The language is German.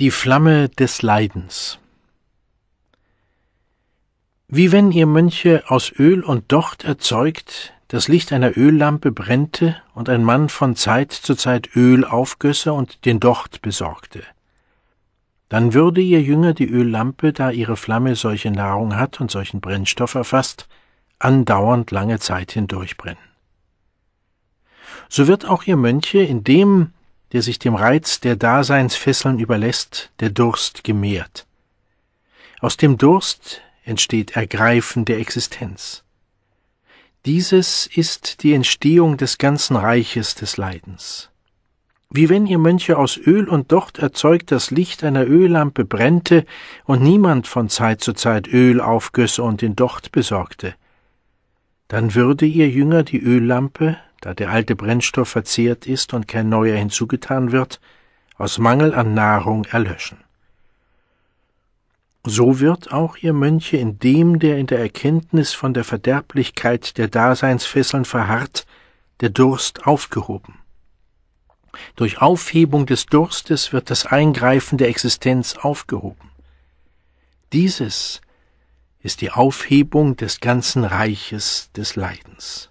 Die Flamme des Leidens. Wie wenn ihr Mönche aus Öl und Docht erzeugt, das Licht einer Öllampe brennte und ein Mann von Zeit zu Zeit Öl aufgösse und den Docht besorgte. Dann würde ihr Jünger die Öllampe, da ihre Flamme solche Nahrung hat und solchen Brennstoff erfasst, andauernd lange Zeit hindurch brennen. So wird auch ihr Mönche, indem der sich dem Reiz der Daseinsfesseln überlässt, der Durst gemehrt. Aus dem Durst entsteht Ergreifen der Existenz. Dieses ist die Entstehung des ganzen Reiches des Leidens. Wie wenn ihr Mönche aus Öl und Docht erzeugt das Licht einer Öllampe brennte und niemand von Zeit zu Zeit Öl aufgösse und den Docht besorgte, dann würde ihr Jünger die Öllampe da der alte Brennstoff verzehrt ist und kein neuer hinzugetan wird, aus Mangel an Nahrung erlöschen. So wird auch ihr Mönche in dem, der in der Erkenntnis von der Verderblichkeit der Daseinsfesseln verharrt, der Durst aufgehoben. Durch Aufhebung des Durstes wird das Eingreifen der Existenz aufgehoben. Dieses ist die Aufhebung des ganzen Reiches des Leidens.